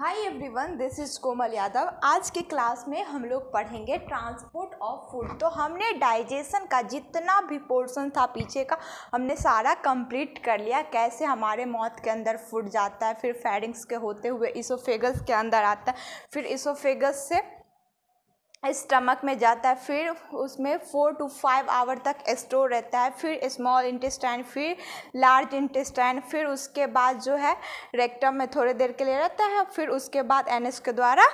hi everyone this is Komal Yadav आज के class में हम लोग पढ़ेंगे ट्रांसपोर्ट ऑफ फूड तो हमने डाइजेशन का जितना भी पोर्शन था पीछे का हमने सारा कंप्लीट कर लिया कैसे हमारे मौत के अंदर फूड जाता है फिर फैरिंग्स के होते हुए इसोफेगस के अंदर आता है फिर इसोफेगस से स्टमक में जाता है फिर उसमें फोर टू फाइव आवर तक स्टोर रहता है फिर स्मॉल इंटेस्टाइन फिर लार्ज इंटेस्टाइन फिर उसके बाद जो है रेक्टम में थोड़ी देर के लिए रहता है फिर उसके बाद एनएस के द्वारा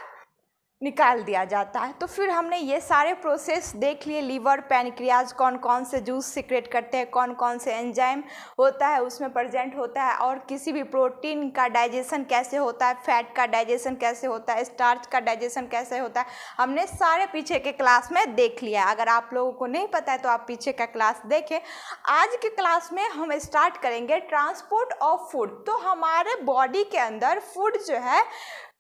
निकाल दिया जाता है तो फिर हमने ये सारे प्रोसेस देख लिए लीवर पैनक्रियाज कौन कौन से जूस सिक्रेट करते हैं कौन कौन से एंजाइम होता है उसमें प्रजेंट होता है और किसी भी प्रोटीन का डाइजेशन कैसे होता है फैट का डाइजेशन कैसे होता है स्टार्च का डाइजेशन कैसे होता है हमने सारे पीछे के क्लास में देख लिया अगर आप लोगों को नहीं पता है तो आप पीछे का क्लास देखें आज के क्लास में हम स्टार्ट करेंगे ट्रांसपोर्ट ऑफ फूड तो हमारे बॉडी के अंदर फूड जो है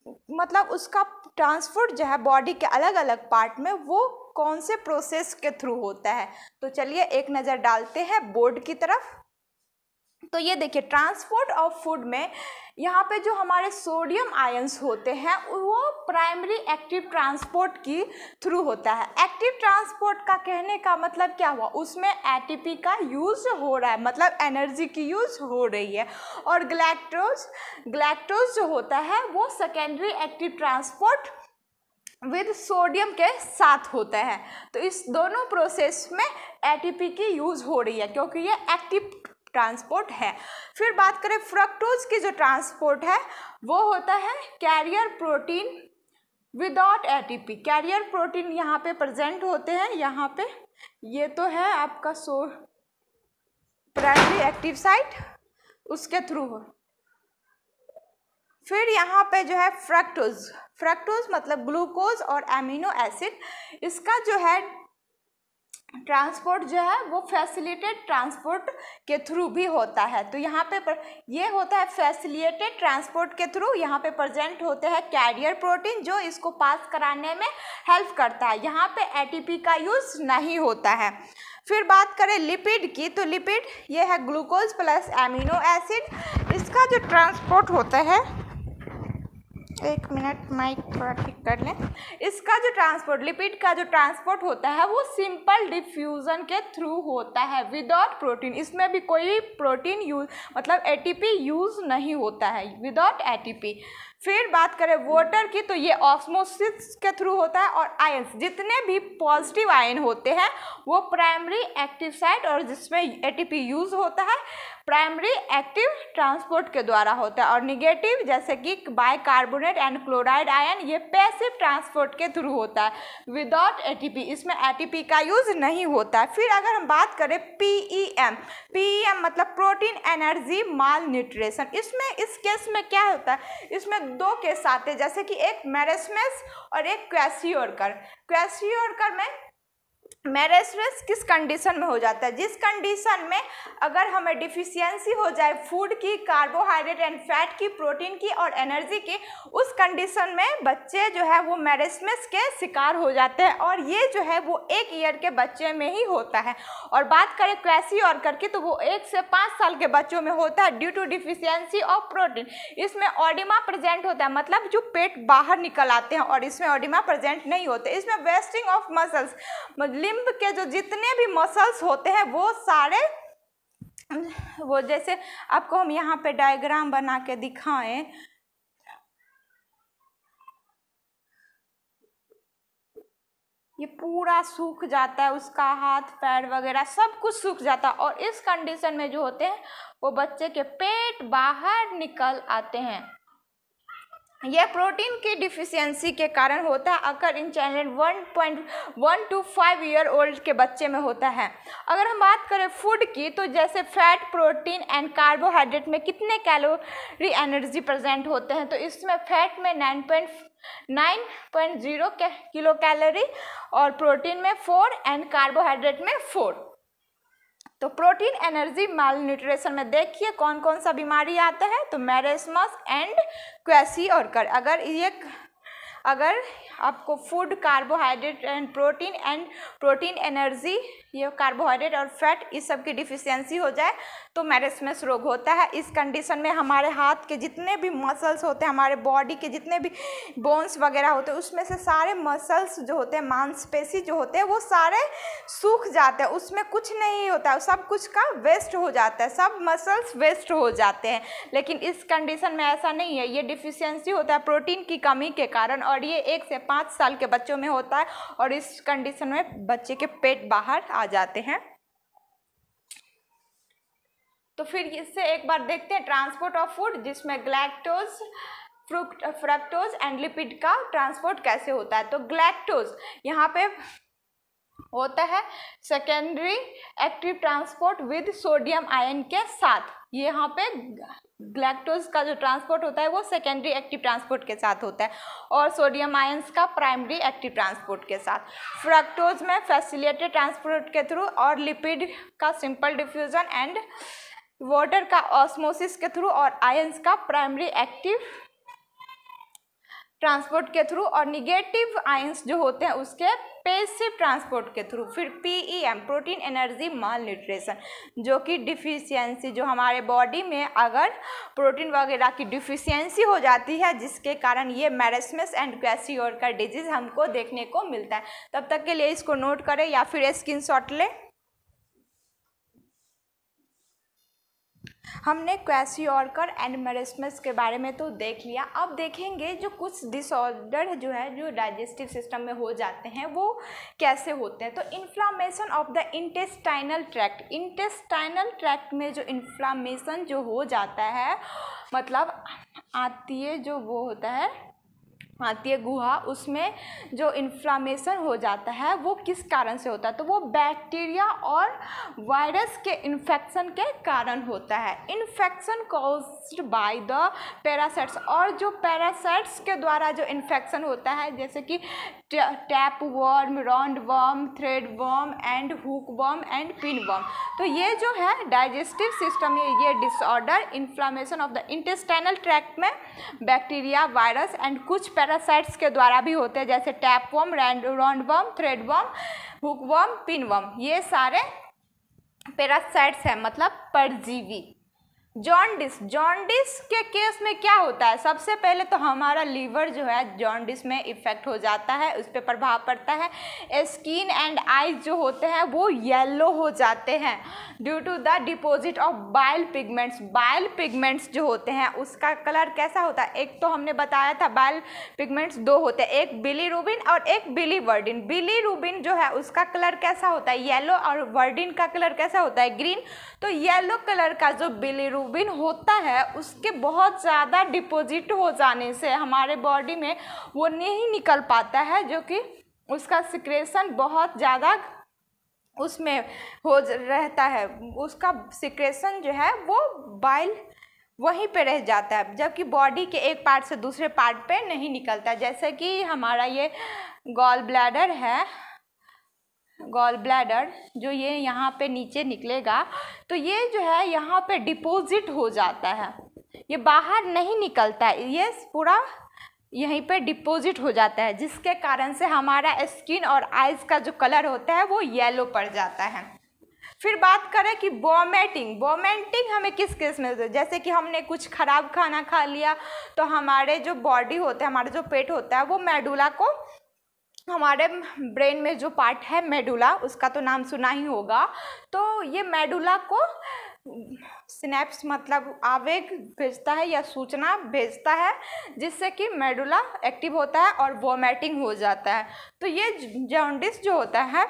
मतलब उसका ट्रांसफर जो है बॉडी के अलग अलग पार्ट में वो कौन से प्रोसेस के थ्रू होता है तो चलिए एक नज़र डालते हैं बोर्ड की तरफ तो ये देखिए ट्रांसपोर्ट ऑफ फूड में यहाँ पे जो हमारे सोडियम आयंस होते हैं वो प्राइमरी एक्टिव ट्रांसपोर्ट की थ्रू होता है एक्टिव ट्रांसपोर्ट का कहने का मतलब क्या हुआ उसमें एटीपी का यूज़ हो रहा है मतलब एनर्जी की यूज़ हो रही है और ग्लैक्टोज ग्लैक्टोज जो होता है वो secondary active transport with sodium के साथ होता है तो इस दोनों प्रोसेस में ए की यूज़ हो रही है क्योंकि ये एक्टिव ट्रांसपोर्ट है फिर बात करें फ्रक्टोज की जो ट्रांसपोर्ट है वो होता है carrier protein without ATP carrier protein यहाँ पे प्रेजेंट होते हैं यहाँ पे ये तो है आपका सो प्राइमरी एक्टिव साइट उसके थ्रू हो फिर यहाँ पे जो है फ्रक्टोज फ्रक्टोज मतलब ग्लूकोज और एमिनो एसिड इसका जो है ट्रांसपोर्ट जो है वो फैसिलिटेड ट्रांसपोर्ट के थ्रू भी होता है तो यहाँ पे पर, ये होता है फैसिलिटेड ट्रांसपोर्ट के थ्रू यहाँ पे प्रेजेंट होते हैं कैरियर प्रोटीन जो इसको पास कराने में हेल्प करता है यहाँ पे एटीपी का यूज़ नहीं होता है फिर बात करें लिपिड की तो लिपिड ये है ग्लूकोज प्लस एमिनो एसिड इसका जो ट्रांसपोर्ट होता है एक मिनट माइक थोड़ा ठीक कर लें इसका जो ट्रांसपोर्ट लिपिड का जो ट्रांसपोर्ट होता है वो सिंपल डिफ्यूज़न के थ्रू होता है विदाउट प्रोटीन इसमें भी कोई प्रोटीन यूज मतलब एटीपी यूज़ नहीं होता है विदाउट एटीपी फिर बात करें वाटर की तो ये ऑक्समोसिस के थ्रू होता है और आयंस जितने भी पॉजिटिव आयन होते हैं वो प्राइमरी एक्टिव साइट और जिसमें एटीपी यूज़ होता है प्राइमरी एक्टिव ट्रांसपोर्ट के द्वारा होता है और निगेटिव जैसे कि बाइकार्बोनेट एंड क्लोराइड आयन ये पैसिव ट्रांसपोर्ट के थ्रू होता है विदाउट ए इसमें ए का यूज़ नहीं होता है फिर अगर हम बात करें पी ई e e मतलब प्रोटीन एनर्जी माल न्यूट्रेशन इसमें इस केस में क्या होता है इसमें दो केस आते हैं जैसे कि एक मैरसमेस और एक क्वेसियोरकर क्वेसियोरकर में मैरेज रेस किस कंडीशन में हो जाता है जिस कंडीशन में अगर हमें डिफिशियंसी हो जाए फूड की कार्बोहाइड्रेट एंड फैट की प्रोटीन की और एनर्जी की उस कंडीशन में बच्चे जो है वो मैरेजमेस के शिकार हो जाते हैं और ये जो है वो एक ईयर के बच्चे में ही होता है और बात करें क्लैसी ऑर्कर की तो वो एक से पाँच साल के बच्चों में होता है due to deficiency of protein इसमें ऑडिमा प्रजेंट होता है मतलब जो पेट बाहर निकल आते हैं और इसमें ऑडिमा प्रजेंट नहीं होते इसमें वेस्टिंग ऑफ मसल्स लिम्ब के जो जितने भी मसल्स होते हैं वो सारे वो जैसे आपको हम यहाँ पे डायग्राम बना के दिखाएं ये पूरा सूख जाता है उसका हाथ पैर वगैरह सब कुछ सूख जाता है और इस कंडीशन में जो होते हैं वो बच्चे के पेट बाहर निकल आते हैं यह प्रोटीन की डिफिशियंसी के कारण होता है अगर इन channel one point one to five year old के बच्चे में होता है अगर हम बात करें फूड की तो जैसे फैट प्रोटीन एंड कार्बोहाइड्रेट में कितने कैलोरी एनर्जी प्रेजेंट होते हैं तो इसमें फैट में nine point nine point zero kilo calorie और प्रोटीन में फोर एंड कार्बोहाइड्रेट में फोर तो प्रोटीन एनर्जी माल न्यूट्रेशन में देखिए कौन कौन सा बीमारी आता है तो मैरेस्मस एंड क्वेसी और कर अगर ये अगर आपको food carbohydrate and protein and protein energy ये कार्बोहाइड्रेट और फैट इस सब की डिफिशियंसी हो जाए तो मैरिसमस रोग होता है इस कंडीशन में हमारे हाथ के जितने भी मसल्स होते हैं हमारे बॉडी के जितने भी बोन्स वगैरह होते हैं उसमें से सारे मसल्स जो होते हैं मांसपेशी जो होते हैं वो सारे सूख जाते हैं उसमें कुछ नहीं होता है सब कुछ का वेस्ट हो जाता है सब मसल्स वेस्ट हो जाते हैं लेकिन इस कंडीशन में ऐसा नहीं है ये डिफिशियंसी होता है प्रोटीन की कमी के कारण और और ये एक से पाँच साल के बच्चों में होता है और इस कंडीशन में बच्चे के पेट बाहर आ जाते हैं तो फिर इससे एक बार देखते हैं ट्रांसपोर्ट ऑफ फूड जिसमें ग्लैक्टोज फ्रुक्ट फ्रक्टोज एंड लिपिड का ट्रांसपोर्ट कैसे होता है तो ग्लैक्टोज यहाँ पे होता है secondary active transport with sodium ion के साथ ये यहाँ पे ग्लैक्टोज का जो ट्रांसपोर्ट होता है वो सेकेंडरी एक्टिव ट्रांसपोर्ट के साथ होता है और सोडियम आयन्स का प्राइमरी एक्टिव ट्रांसपोर्ट के साथ फ्रक्टोज में फैसिलिटेड ट्रांसपोर्ट के थ्रू और लिपिड का सिंपल डिफ्यूज़न एंड वाटर का ऑस्मोसिस के थ्रू और आयन्स का प्राइमरी एक्टिव ट्रांसपोर्ट के थ्रू और निगेटिव आइंस जो होते हैं उसके पेसिव ट्रांसपोर्ट के थ्रू फिर PEM e protein energy malnutrition जो कि डिफिशियंसी जो हमारे बॉडी में अगर प्रोटीन वगैरह की डिफिशियंसी हो जाती है जिसके कारण ये मैरसमस एंड क्वेसियोर का डिजीज़ हमको देखने को मिलता है तब तक के लिए इसको नोट करें या फिर स्क्रीन शॉट लें हमने क्वेश्योरकर एंड मेरेस्मस के बारे में तो देख लिया अब देखेंगे जो कुछ डिसऑर्डर जो है जो डाइजेस्टिव सिस्टम में हो जाते हैं वो कैसे होते हैं तो inflammation of the intestinal tract intestinal tract में जो इन्फ्लामेशन जो हो जाता है मतलब आती है जो वो होता है आती है गुहा उसमें जो इन्फ्लामेशन हो जाता है वो किस कारण से होता है तो वो बैक्टीरिया और वायरस के इन्फेक्शन के कारण होता है infection caused by the parasites और जो पैरासाइट्स के द्वारा जो इन्फेक्शन होता है जैसे कि tape worm round worm thread worm and hook worm and pin worm तो ये जो है डाइजेस्टिव सिस्टम ये ये disorder inflammation of the intestinal tract में बैक्टीरिया वायरस एंड कुछ पैरासाइट्स के द्वारा भी होते हैं जैसे टैप वम रॉन्ड वम थ्रेड वम हुक वम पिन वम ये सारे पैरासाइट्स हैं मतलब परजीवी जॉन्डिस जॉन्डिस के केस में क्या होता है सबसे पहले तो हमारा लीवर जो है जॉन्डिस में इफ़ेक्ट हो जाता है उस पर प्रभाव पड़ता है स्किन एंड आइज जो होते हैं वो येलो हो जाते हैं due to the deposit of bile pigments bile pigments जो होते हैं उसका कलर कैसा होता है एक तो हमने बताया था बाइल पिगमेंट्स दो होते हैं एक बिली रूबिन और एक बिली वर्डिन बिली रूबिन जो है उसका कलर कैसा होता है येलो और वर्डिन का कलर कैसा होता है ग्रीन तो येलो कलर का जो बिली रूबिन होता है उसके बहुत ज़्यादा डिपोजिट हो जाने से हमारे बॉडी में वो नहीं निकल पाता है जो कि उसका सिक्रेशन बहुत ज़्यादा उसमें हो रहता है उसका सिक्रेशन जो है वो बाइल वहीं पे रह जाता है जबकि बॉडी के एक पार्ट से दूसरे पार्ट पे नहीं निकलता जैसे कि हमारा ये गॉल ब्लैडर है गॉल ब्लैडर जो ये यहाँ पे नीचे निकलेगा तो ये जो है यहाँ पे डिपॉजिट हो जाता है ये बाहर नहीं निकलता है ये पूरा यहीं पे डिपोजिट हो जाता है जिसके कारण से हमारा स्किन और आइज़ का जो कलर होता है वो येलो पड़ जाता है फिर बात करें कि वॉमेटिंग वॉमेंटिंग हमें किस किस में होती है जैसे कि हमने कुछ ख़राब खाना खा लिया तो हमारे जो बॉडी होते हैं हमारा जो पेट होता है वो मेडुला को हमारे ब्रेन में जो पार्ट है मेडुला उसका तो नाम सुना ही होगा तो ये मेडुला को स्नैप्स मतलब आवेग भेजता है या सूचना भेजता है जिससे कि मेडुला एक्टिव होता है और वोमेटिंग हो जाता है तो ये जॉन्डिस जो होता है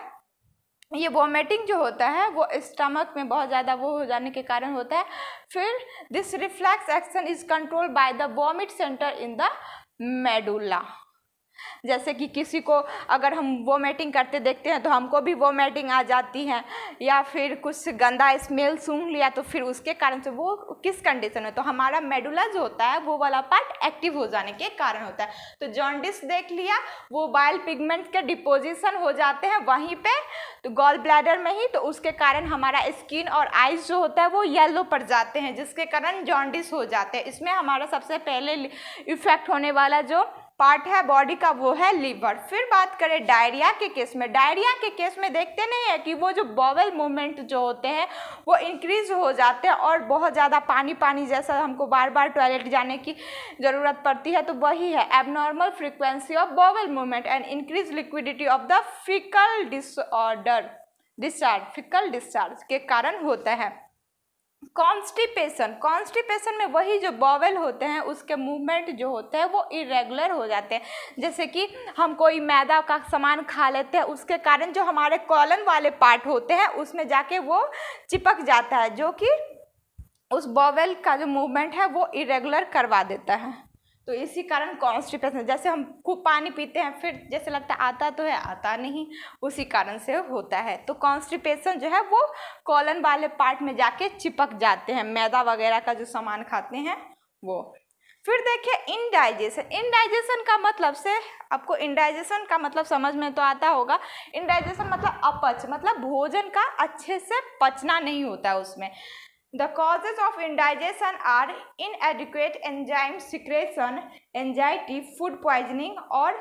ये वोमेटिंग जो होता है वो स्टमक में बहुत ज़्यादा वो हो जाने के कारण होता है फिर this reflex action is control by the vomit centre in the medulla जैसे कि किसी को अगर हम वोमेटिंग करते देखते हैं तो हमको भी वोमेटिंग आ जाती है या फिर कुछ गंदा स्मेल सूंघ लिया तो फिर उसके कारण से वो किस कंडीशन में तो हमारा मेडुला जो होता है वो वाला पार्ट एक्टिव हो जाने के कारण होता है तो जॉन्डिस देख लिया वो बाइल पिगमेंट्स के डिपोजिशन हो जाते हैं वहीं पर तो गॉल ब्लैडर में ही तो उसके कारण हमारा स्किन और आइज जो होता है वो येलो पड़ जाते हैं जिसके कारण जॉन्डिस हो जाते हैं इसमें हमारा सबसे पहले इफेक्ट होने वाला जो पार्ट है बॉडी का वो है लीवर फिर बात करें डायरिया के केस में डायरिया के केस में देखते नहीं है कि वो जो बॉवल मूवमेंट जो होते हैं वो इंक्रीज हो जाते हैं और बहुत ज़्यादा पानी पानी जैसा हमको बार बार टॉयलेट जाने की ज़रूरत पड़ती है तो वही है abnormal frequency of bowel movement and increase liquidity of the faecal disorder discharge faecal discharge के कारण होता है कॉन्स्टिपेशन कॉन्स्टिपेशन में वही जो बॉवेल होते हैं उसके मूवमेंट जो होते हैं वो इरेगुलर हो जाते हैं जैसे कि हम कोई मैदा का सामान खा लेते हैं उसके कारण जो हमारे कॉलन वाले पार्ट होते हैं उसमें जाके वो चिपक जाता है जो कि उस बॉवेल का जो मूवमेंट है वो इरेगुलर करवा देता है तो इसी कारण कॉन्स्टिपेशन जैसे हम खूब पानी पीते हैं फिर जैसे लगता है आता तो है आता नहीं उसी कारण से होता है तो कॉन्स्टिपेशन जो है वो कॉलन वाले पार्ट में जाके चिपक जाते हैं मैदा वगैरह का जो सामान खाते हैं वो फिर देखिए इनडाइजेशन इनडाइजेशन का मतलब से आपको इनडाइजेशन का मतलब समझ में तो आता होगा इनडाइजेशन मतलब अपच मतलब भोजन का अच्छे से पचना नहीं होता है उसमें The causes of indigestion are inadequate enzyme secretion, anxiety, food poisoning और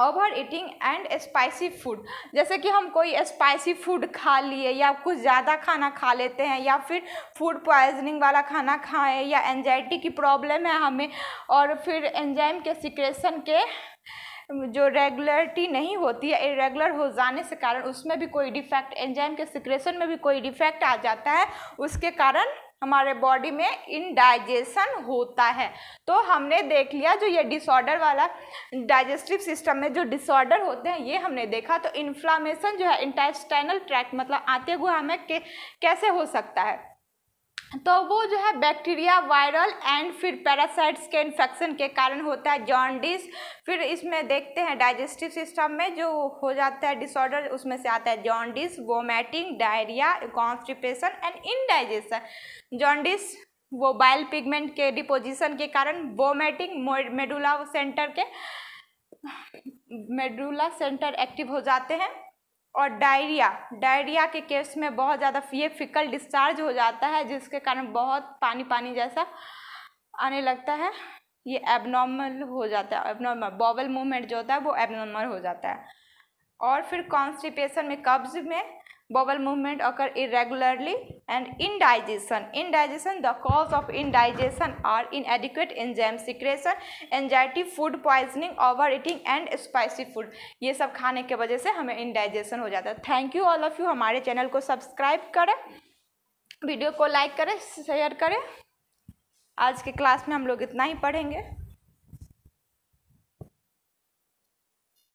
overeating and spicy food जैसे कि हम कोई स्पाइसी फूड खा लिए या कुछ ज़्यादा खाना खा लेते हैं या फिर फूड पॉइजनिंग वाला खाना खाएं या एनजाइटी की प्रॉब्लम है हमें और फिर एंजाइम के सिक्रेशन के जो रेगुलरिटी नहीं होती है इरेगुलर हो जाने से कारण उसमें भी कोई डिफेक्ट एंजाइम के सिक्रेशन में भी कोई डिफेक्ट आ जाता है उसके कारण हमारे बॉडी में इनडाइजेशन होता है तो हमने देख लिया जो ये डिसऑर्डर वाला डाइजेस्टिव सिस्टम में जो डिसऑर्डर होते हैं ये हमने देखा तो इन्फ्लामेशन जो है इंटेस्टाइनल ट्रैक मतलब आते हुए हमें कैसे हो सकता है तो वो जो है बैक्टीरिया वायरल एंड फिर पैरासाइट्स के इन्फेक्शन के कारण होता है जॉन्डिस फिर इसमें देखते हैं डाइजेस्टिव सिस्टम में जो हो जाता है डिसऑर्डर उसमें से आता है jaundice vomiting diarrhoea constipation and indigestion jaundice वो बाइल पिगमेंट के डिपोजिशन के कारण वोमेटिंग मेडुला सेंटर के मेडुला सेंटर एक्टिव हो जाते हैं और डायरिया डायरिया के केस में बहुत ज़्यादा ये फिकल डिस्चार्ज हो जाता है जिसके कारण बहुत पानी पानी जैसा आने लगता है ये एबनॉर्मल हो जाता है एबनॉर्मल बॉबल मूवमेंट जो होता है वो एबनॉर्मल हो जाता है और फिर कॉन्स्टिपेशन में कब्ज में bowel movement occur irregularly and indigestion digestion the cause of indigestion are inadequate enzyme secretion anxiety food poisoning overeating and spicy food ये सब खाने के वजह से हमें इनडाइजेशन हो जाता है thank you all of you हमारे चैनल को सब्सक्राइब करें वीडियो को लाइक करें शेयर करें आज के क्लास में हम लोग इतना ही पढ़ेंगे